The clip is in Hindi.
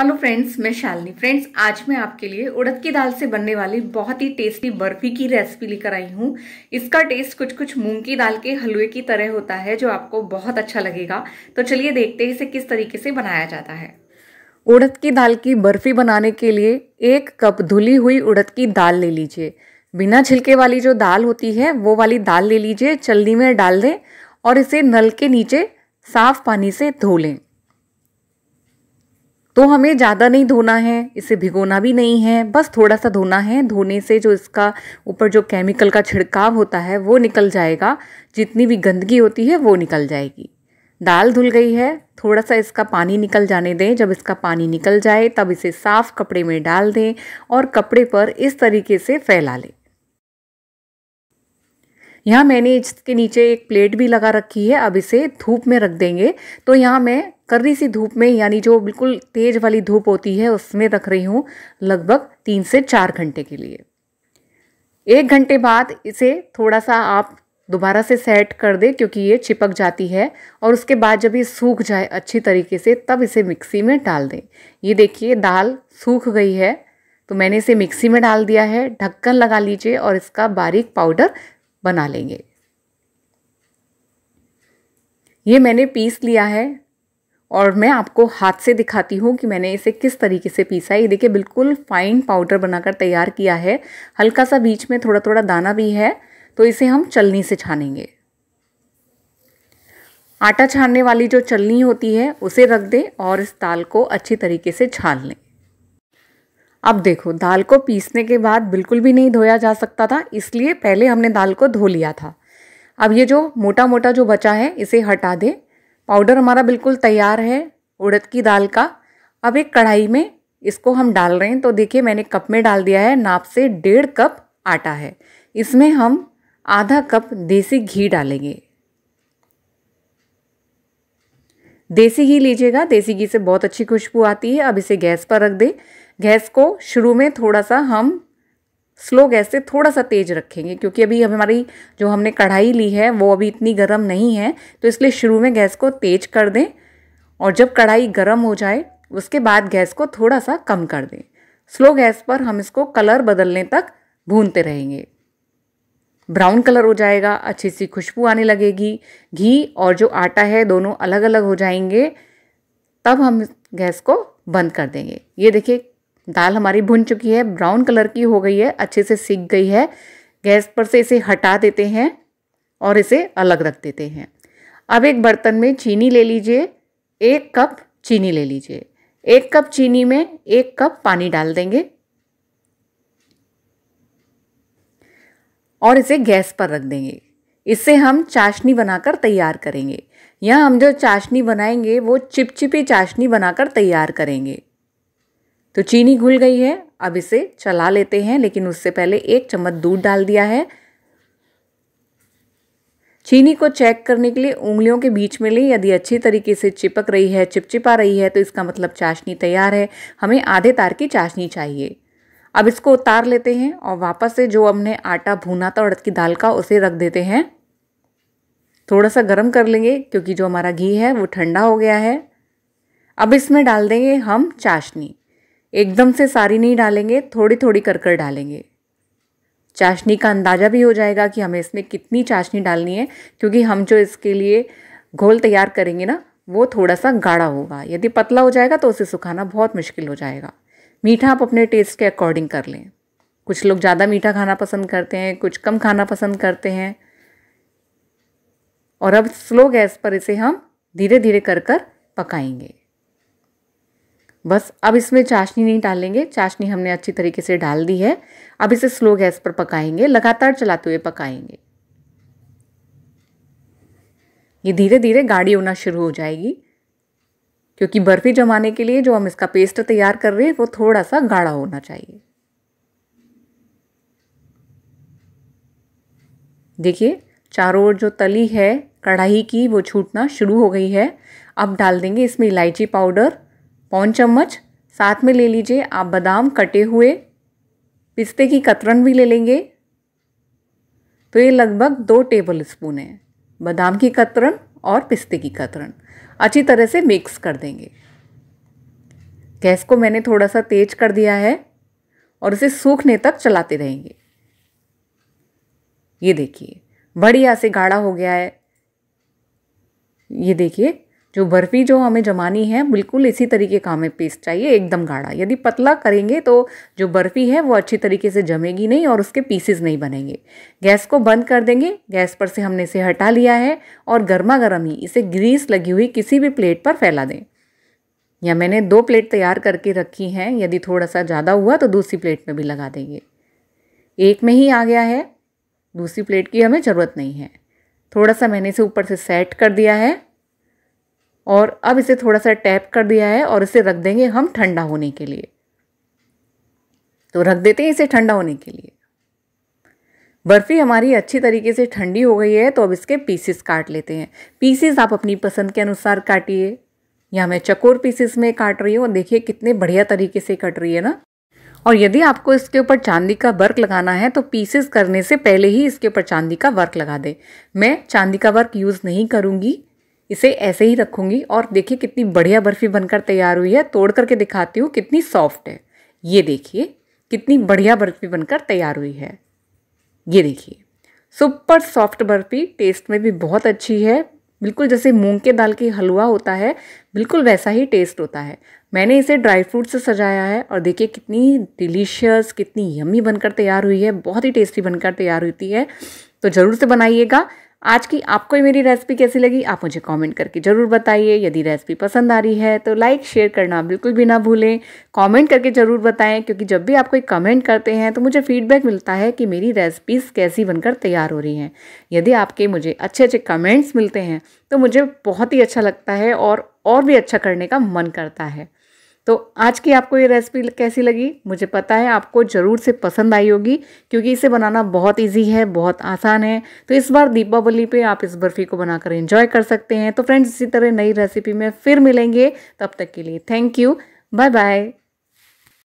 हेलो फ्रेंड्स मैं शालिनी फ्रेंड्स आज मैं आपके लिए उड़द की दाल से बनने वाली बहुत ही टेस्टी बर्फी की रेसिपी लेकर आई हूँ इसका टेस्ट कुछ कुछ मूंग की दाल के हलवे की तरह होता है जो आपको बहुत अच्छा लगेगा तो चलिए देखते हैं इसे किस तरीके से बनाया जाता है उड़द की दाल की बर्फी बनाने के लिए एक कप धुली हुई उड़द की दाल ले लीजिए बिना छिलके वाली जो दाल होती है वो वाली दाल ले लीजिए चलनी में डाल दें और इसे नल के नीचे साफ पानी से धो लें तो हमें ज़्यादा नहीं धोना है इसे भिगोना भी नहीं है बस थोड़ा सा धोना है धोने से जो इसका ऊपर जो केमिकल का छिड़काव होता है वो निकल जाएगा जितनी भी गंदगी होती है वो निकल जाएगी दाल धुल गई है थोड़ा सा इसका पानी निकल जाने दें जब इसका पानी निकल जाए तब इसे साफ़ कपड़े में डाल दें और कपड़े पर इस तरीके से फैला लें यहाँ मैंने इसके नीचे एक प्लेट भी लगा रखी है अब इसे धूप में रख देंगे तो यहाँ मैं कर्री सी धूप में यानी जो बिल्कुल तेज वाली धूप होती है उसमें रख रही हूँ लगभग तीन से चार घंटे के लिए एक घंटे बाद इसे थोड़ा सा आप दोबारा से सेट कर दे क्योंकि ये चिपक जाती है और उसके बाद जब ये सूख जाए अच्छी तरीके से तब इसे मिक्सी में डाल दें ये देखिए दाल सूख गई है तो मैंने इसे मिक्सी में डाल दिया है ढक्कन लगा लीजिए और इसका बारीक पाउडर बना लेंगे ये मैंने पीस लिया है और मैं आपको हाथ से दिखाती हूँ कि मैंने इसे किस तरीके से पीसा है ये देखिए बिल्कुल फाइन पाउडर बनाकर तैयार किया है हल्का सा बीच में थोड़ा थोड़ा दाना भी है तो इसे हम चलनी से छानेंगे आटा छानने वाली जो चलनी होती है उसे रख दें और इस दाल को अच्छी तरीके से छान लें अब देखो दाल को पीसने के बाद बिल्कुल भी नहीं धोया जा सकता था इसलिए पहले हमने दाल को धो लिया था अब ये जो मोटा मोटा जो बचा है इसे हटा दें पाउडर हमारा बिल्कुल तैयार है उड़द की दाल का अब एक कढ़ाई में इसको हम डाल रहे हैं तो देखिए मैंने कप में डाल दिया है नाप से डेढ़ कप आटा है इसमें हम आधा कप देसी घी डालेंगे देसी घी लीजिएगा देसी घी से बहुत अच्छी खुशबू आती है अब इसे गैस पर रख दें गैस को शुरू में थोड़ा सा हम स्लो गैस से थोड़ा सा तेज़ रखेंगे क्योंकि अभी हमारी जो हमने कढ़ाई ली है वो अभी इतनी गर्म नहीं है तो इसलिए शुरू में गैस को तेज कर दें और जब कढ़ाई गर्म हो जाए उसके बाद गैस को थोड़ा सा कम कर दें स्लो गैस पर हम इसको कलर बदलने तक भूनते रहेंगे ब्राउन कलर हो जाएगा अच्छी सी खुशबू आने लगेगी घी और जो आटा है दोनों अलग अलग हो जाएंगे तब हम गैस को बंद कर देंगे ये देखिए दाल हमारी भुन चुकी है ब्राउन कलर की हो गई है अच्छे से सीख गई है गैस पर से इसे हटा देते हैं और इसे अलग रख देते हैं अब एक बर्तन में चीनी ले लीजिए एक कप चीनी ले लीजिए एक कप चीनी में एक कप पानी डाल देंगे और इसे गैस पर रख देंगे इससे हम चाशनी बनाकर तैयार करेंगे यहाँ हम जो चाशनी बनाएंगे वो चिपचिपी चाशनी बनाकर तैयार करेंगे तो चीनी घुल गई है अब इसे चला लेते हैं लेकिन उससे पहले एक चम्मच दूध डाल दिया है चीनी को चेक करने के लिए उंगलियों के बीच में लें यदि अच्छी तरीके से चिपक रही है चिपचिपा रही है तो इसका मतलब चाशनी तैयार है हमें आधे तार की चाशनी चाहिए अब इसको उतार लेते हैं और वापस से जो हमने आटा भूना था उड़द की दाल का उसे रख देते हैं थोड़ा सा गर्म कर लेंगे क्योंकि जो हमारा घी है वो ठंडा हो गया है अब इसमें डाल देंगे हम चाशनी एकदम से सारी नहीं डालेंगे थोड़ी थोड़ी कर कर डालेंगे चाशनी का अंदाज़ा भी हो जाएगा कि हमें इसमें कितनी चाशनी डालनी है क्योंकि हम जो इसके लिए घोल तैयार करेंगे ना वो थोड़ा सा गाढ़ा होगा यदि पतला हो जाएगा तो उसे सुखाना बहुत मुश्किल हो जाएगा मीठा आप अपने टेस्ट के अकॉर्डिंग कर लें कुछ लोग ज़्यादा मीठा खाना पसंद करते हैं कुछ कम खाना पसंद करते हैं और अब स्लो गैस पर इसे हम धीरे धीरे कर कर पकाएंगे बस अब इसमें चाशनी नहीं डालेंगे चाशनी हमने अच्छी तरीके से डाल दी है अब इसे स्लो गैस पर पकाएंगे लगातार चलाते हुए पकाएंगे ये धीरे धीरे गाढ़ी होना शुरू हो जाएगी क्योंकि बर्फ़ी जमाने के लिए जो हम इसका पेस्ट तैयार कर रहे हैं वो थोड़ा सा गाढ़ा होना चाहिए देखिए चारों ओर जो तली है कढ़ाई की वो छूटना शुरू हो गई है अब डाल देंगे इसमें इलायची पाउडर पौन चम्मच साथ में ले लीजिए आप बादाम कटे हुए पिस्ते की कतरन भी ले लेंगे तो ये लगभग दो टेबल स्पून है बादाम की कतरन और पिस्ते की कतरन अच्छी तरह से मिक्स कर देंगे गैस को मैंने थोड़ा सा तेज कर दिया है और इसे सूखने तक चलाते रहेंगे ये देखिए बढ़िया से गाढ़ा हो गया है ये देखिए जो बर्फ़ी जो हमें जमानी है बिल्कुल इसी तरीके का हमें पेस्ट चाहिए एकदम गाढ़ा यदि पतला करेंगे तो जो बर्फ़ी है वो अच्छी तरीके से जमेगी नहीं और उसके पीसेस नहीं बनेंगे गैस को बंद कर देंगे गैस पर से हमने इसे हटा लिया है और गर्मा गर्म ही इसे ग्रीस लगी हुई किसी भी प्लेट पर फैला दें या मैंने दो प्लेट तैयार करके रखी हैं यदि थोड़ा सा ज़्यादा हुआ तो दूसरी प्लेट में भी लगा देंगे एक में ही आ गया है दूसरी प्लेट की हमें ज़रूरत नहीं है थोड़ा सा मैंने इसे ऊपर से सेट कर दिया है और अब इसे थोड़ा सा टैप कर दिया है और इसे रख देंगे हम ठंडा होने के लिए तो रख देते हैं इसे ठंडा होने के लिए बर्फ़ी हमारी अच्छी तरीके से ठंडी हो गई है तो अब इसके पीसेस काट लेते हैं पीसेस आप अपनी पसंद के अनुसार काटिए या मैं चकोर पीसेस में काट रही हूँ और देखिए कितने बढ़िया तरीके से कट रही है ना और यदि आपको इसके ऊपर चांदी का वर्क लगाना है तो पीसेस करने से पहले ही इसके ऊपर चांदी का वर्क लगा दें मैं चांदी का वर्क यूज़ नहीं करूँगी इसे ऐसे ही रखूँगी और देखिए कितनी बढ़िया बर्फ़ी बनकर तैयार हुई है तोड़ करके दिखाती हूँ कितनी सॉफ्ट है ये देखिए कितनी बढ़िया बर्फ़ी बनकर तैयार हुई है ये देखिए सुपर सॉफ्ट बर्फ़ी टेस्ट में भी बहुत अच्छी है बिल्कुल जैसे मूंग के दाल की हलवा होता है बिल्कुल वैसा ही टेस्ट होता है मैंने इसे ड्राई फ्रूट से सजाया है और देखिए कितनी डिलीशियस कितनी यमी बनकर तैयार हुई है बहुत ही टेस्टी बनकर तैयार होती है तो ज़रूर से बनाइएगा आज की आपको मेरी रेसिपी कैसी लगी आप मुझे कमेंट करके ज़रूर बताइए यदि रेसिपी पसंद आ रही है तो लाइक शेयर करना बिल्कुल भी ना भूलें कमेंट करके ज़रूर बताएं क्योंकि जब भी आप कोई कमेंट करते हैं तो मुझे फीडबैक मिलता है कि मेरी रेसिपीज़ कैसी बनकर तैयार हो रही हैं यदि आपके मुझे अच्छे अच्छे कमेंट्स मिलते हैं तो मुझे बहुत ही अच्छा लगता है और और भी अच्छा करने का मन करता है तो आज की आपको ये रेसिपी कैसी लगी मुझे पता है आपको ज़रूर से पसंद आई होगी क्योंकि इसे बनाना बहुत इजी है बहुत आसान है तो इस बार दीपावली पे आप इस बर्फ़ी को बनाकर एंजॉय कर सकते हैं तो फ्रेंड्स इसी तरह नई रेसिपी में फिर मिलेंगे तब तक के लिए थैंक यू बाय बाय